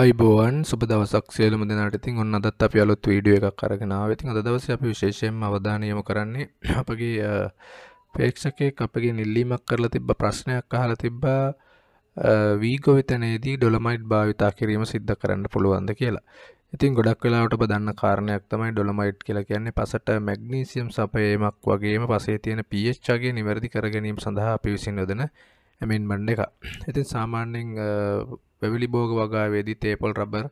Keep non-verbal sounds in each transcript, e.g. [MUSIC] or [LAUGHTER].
අයිබෝවන් සුබ දවසක් සියලුම දෙනාට ඉතින් ඔන්න අදත් අපි අලුත් වීඩියෝ එකක් අරගෙන ආවා. ඉතින් අද දවසේ අපි විශේෂයෙන්ම අවධානය යොමු කරන්නේ [CLEARS THROAT] අපගේ ප්‍රේක්ෂකෙක් අපගේ නිල්ලීමක් කරලා තිබ්බ ප්‍රශ්නයක් අහලා තිබ්බා වීගෝ වෙතනේදී ඩොලමයිට් භාවිතා කිරීම සිද්ධ කරන්න පුළුවන්ද කියලා. ඉතින් ගොඩක් වෙලාවට ඔබ දන්න කාරණයක් තමයි ඩොලමයිට් කියලා කියන්නේ පසට මැග්නීසියම් සපයීමක් වගේම පසේ තියෙන pH වගේ නිවැරදි කර ගැනීම සඳහා අපි විසින් යොදන ඇමෙන්මන්ට් එක. ඉතින් සාමාන්‍යයෙන් වැවිලි බෝග වගාවේදී තේපොල් රබර්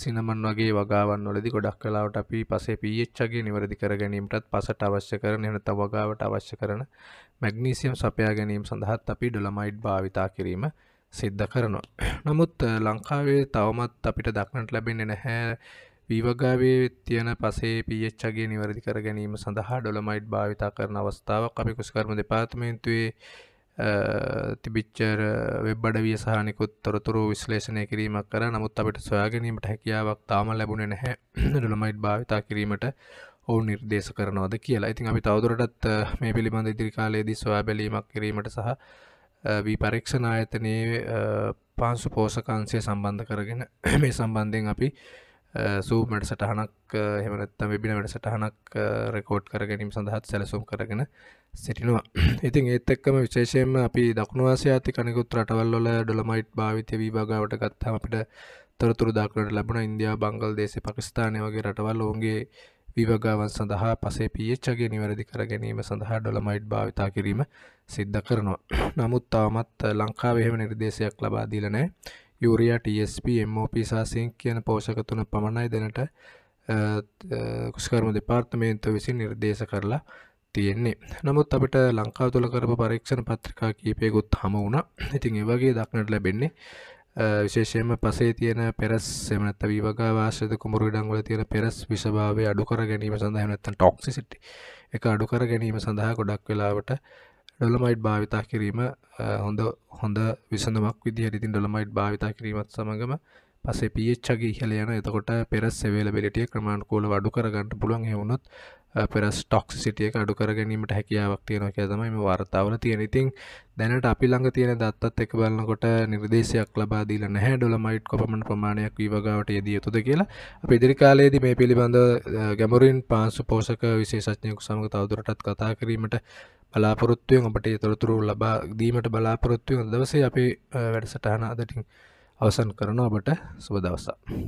සිනමන් වගේ වගාවන් වලදී ගොඩක් කලාවට අපි පසේ pH ගේ නිවැරදි කර ගැනීමටත් පසට අවශ්‍ය කරන එහෙම නැත්නම් වගාවට අවශ්‍ය කරන මැග්නීසියම් සපයා ගැනීම සඳහාත් අපි ඩොලමයිට් භාවිතා කිරීම සිද්ධ කරනවා. නමුත් ලංකාවේ තවමත් අපිට දක්නට ලැබෙන්නේ නැහැ විවගාවේ තියෙන පසේ පියච්චගේ නිවැරදි කර ගැනීම සඳහා ඩොලමයිට් භාවිතා කරන අවස්ථාවක් අපි කුස්කර්ම දෙපාර්තමේන්තුවේ තිබිච්චර වෙබ්බඩවිය සහනිකුත් තොරතුරු විශ්ලේෂණය කිරීමක් කර නමුත් අපට සොයාගැනීමට හැකියාවක් තාම ලැබුණේ නැහැ ඩොළමයිට් [CLEARS THROAT] භාවිතා කිරීමට ඔවු නිර්දේශ කරනවද කියලා ඉතින් අපි තවදුරටත් මේ පිළිබඳ ඉදිරිකාලයේදී සොයා බැලීමක් කිරීමට සහ වී පරීක්ෂණ ආයතනයේ පාන්සු පෝසකන්සය සම්බන්ධ කරගෙන [CLEARS THROAT] මේ සම්බන්ධයෙන් අපි සූමට සටහනක් හෙමනත්තම බිනට සටහනක් රෙකෝඩ් කරගැනීම සඳහත් සැලසුම් කරගෙන සිටිනවා ඉතින් ඒත් එක්කම විශේෂයෙන්ම අපි දක්ුණවාසයාති කනිකුත් රටවල්ල ඩොලමයිට් භාවිතය වීභාගාවට ගත්හම අපිට තොරතුරු දක්නට ලැබුණ ඉන්දයා බංගල් දේශ පකිස්ථානය වගේ රටවල් ඔවුන්ගේ විභගාවන් සඳහා පසේ පියච්චගේ නිවැරදි කර ගැනීම සඳහා ඩොලමයිට් භාවිතා කිරීම සිද්ධ කරනවා. නමුත් තාමත් ලංකාව එහෙම නිර්දේශයක් ලබාදීලනෑ යුරයා TSP MOP සාසිං කියන පෝෂක තුන පමණයි දෙනට කුස්කර්ම දෙපාර්තමේන්තු විසින් නිර්දේශ කරලා තියෙන්නේ නමුත් අපිට ලංකාව තුළ කරපු පරීක්ෂණ පත්‍රිකා කීපයකුත් හම වුණ ඉතින් ඒවගේ දක්නට ලැබෙන්නේ විශේෂයෙන්ම පසේ තියෙන පෙරස් එමනත්ත වීවගා වාශ්‍රත කුමරු ඉඩංගල තියෙන පෙරස් විශභාවය අඩුකර ගැනීම සඳහනත්තන් ටොක්සිසිටි එක අඩුකර ගැනීම සඳහා ගොඩක් වෙලාවට ඩොලමයිට් භාවිතා කිරීම හොඳ හොඳ විසඳමක් විදි හරිතින් ඩොලමයිට් භාවිතා කිරීමත් සමඟම පසේ පිච්චගේ ඉහල යන එතකොට පෙරස් සෙවේල බෙලිටිය ක්‍රමාණ කෝල අඩු කරගන්නට පුළුවන් හෙවුණොත් පෙරස් ටොක්සි සිටිය අඩු කරගැනීමට හැකියාවක් තියෙනවා කියතමයිම වර්තාවල තියෙනඉතින් දැනට අපි ළඟ තියෙන දත්තත් එක බලන්නකොට නිර්දේශයක් ලබාදීල නැහැ ඩොලමයිට් කොපමට ප්‍රමාණයක් වීවගාවට යෙදිය යුතුද කියලා අප ඉදිරිකාලයේදී මේ පිළිබඳ ගැමරින් පාන්සු පෝසක විශේෂඥයකු සමඟ තවදුරටත් කතා කිරීමට බලාපොරොත්තුවයෙන් ඔබට තොරතුරු ලබා දීමට බලාපොරොත්තුවය දවසේ අපේ වැඩසටහන අදටින් අවසන් කරන ඔබට සුබ දවසා.